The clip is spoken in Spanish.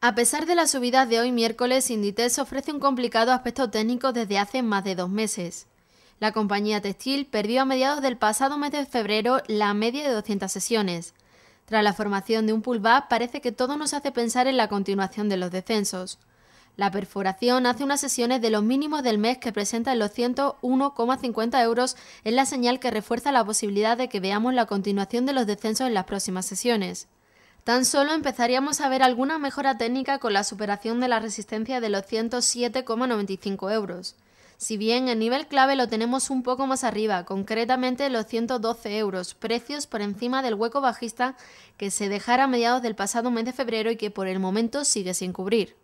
A pesar de las subidas de hoy miércoles, Inditex ofrece un complicado aspecto técnico desde hace más de dos meses. La compañía textil perdió a mediados del pasado mes de febrero la media de 200 sesiones. Tras la formación de un pullback, parece que todo nos hace pensar en la continuación de los descensos. La perforación hace unas sesiones de los mínimos del mes que presentan los 101,50 euros es la señal que refuerza la posibilidad de que veamos la continuación de los descensos en las próximas sesiones. Tan solo empezaríamos a ver alguna mejora técnica con la superación de la resistencia de los 107,95 euros. Si bien el nivel clave lo tenemos un poco más arriba, concretamente los 112 euros, precios por encima del hueco bajista que se dejara a mediados del pasado mes de febrero y que por el momento sigue sin cubrir.